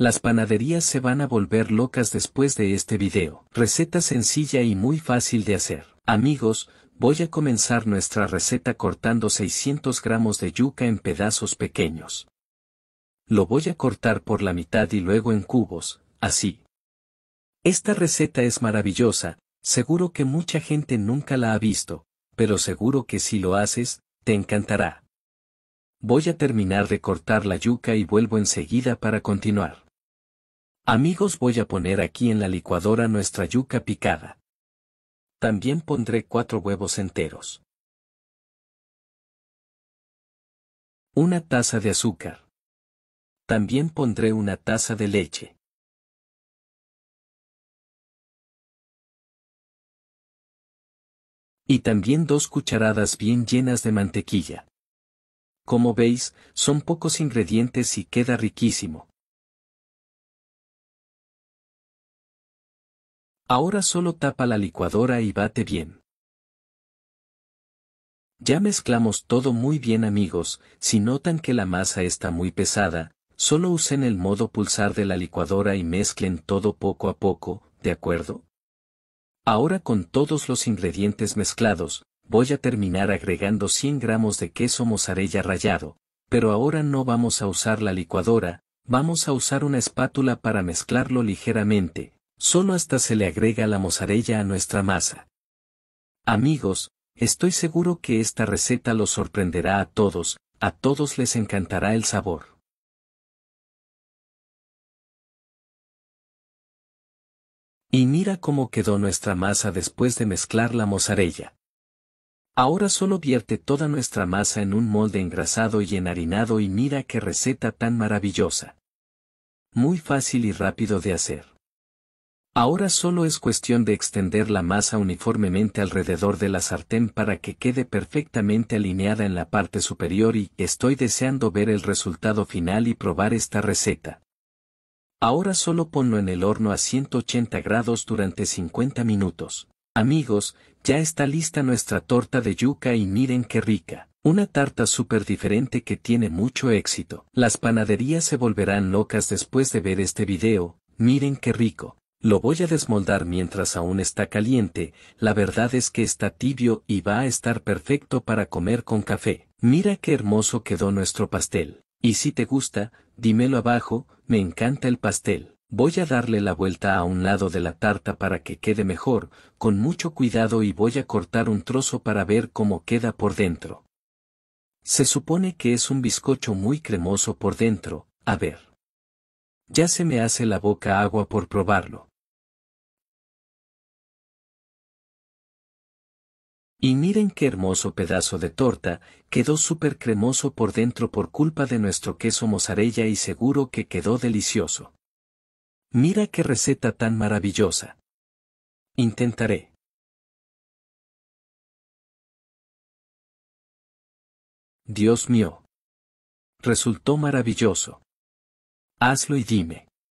Las panaderías se van a volver locas después de este video. Receta sencilla y muy fácil de hacer. Amigos, voy a comenzar nuestra receta cortando 600 gramos de yuca en pedazos pequeños. Lo voy a cortar por la mitad y luego en cubos, así. Esta receta es maravillosa, seguro que mucha gente nunca la ha visto, pero seguro que si lo haces, te encantará. Voy a terminar de cortar la yuca y vuelvo enseguida para continuar. Amigos voy a poner aquí en la licuadora nuestra yuca picada. También pondré cuatro huevos enteros. Una taza de azúcar. También pondré una taza de leche. Y también dos cucharadas bien llenas de mantequilla. Como veis, son pocos ingredientes y queda riquísimo. Ahora solo tapa la licuadora y bate bien. Ya mezclamos todo muy bien amigos, si notan que la masa está muy pesada, solo usen el modo pulsar de la licuadora y mezclen todo poco a poco, ¿de acuerdo? Ahora con todos los ingredientes mezclados, voy a terminar agregando 100 gramos de queso mozzarella rallado, pero ahora no vamos a usar la licuadora, vamos a usar una espátula para mezclarlo ligeramente, Solo hasta se le agrega la mozarella a nuestra masa. Amigos, estoy seguro que esta receta los sorprenderá a todos, a todos les encantará el sabor. Y mira cómo quedó nuestra masa después de mezclar la mozarella. Ahora solo vierte toda nuestra masa en un molde engrasado y enharinado y mira qué receta tan maravillosa. Muy fácil y rápido de hacer. Ahora solo es cuestión de extender la masa uniformemente alrededor de la sartén para que quede perfectamente alineada en la parte superior y estoy deseando ver el resultado final y probar esta receta. Ahora solo ponlo en el horno a 180 grados durante 50 minutos. Amigos, ya está lista nuestra torta de yuca y miren qué rica. Una tarta súper diferente que tiene mucho éxito. Las panaderías se volverán locas después de ver este video, miren qué rico. Lo voy a desmoldar mientras aún está caliente, la verdad es que está tibio y va a estar perfecto para comer con café. Mira qué hermoso quedó nuestro pastel. Y si te gusta, dímelo abajo, me encanta el pastel. Voy a darle la vuelta a un lado de la tarta para que quede mejor, con mucho cuidado y voy a cortar un trozo para ver cómo queda por dentro. Se supone que es un bizcocho muy cremoso por dentro, a ver. Ya se me hace la boca agua por probarlo. Y miren qué hermoso pedazo de torta, quedó súper cremoso por dentro por culpa de nuestro queso mozzarella y seguro que quedó delicioso. Mira qué receta tan maravillosa. Intentaré. Dios mío. Resultó maravilloso. Hazlo y dime.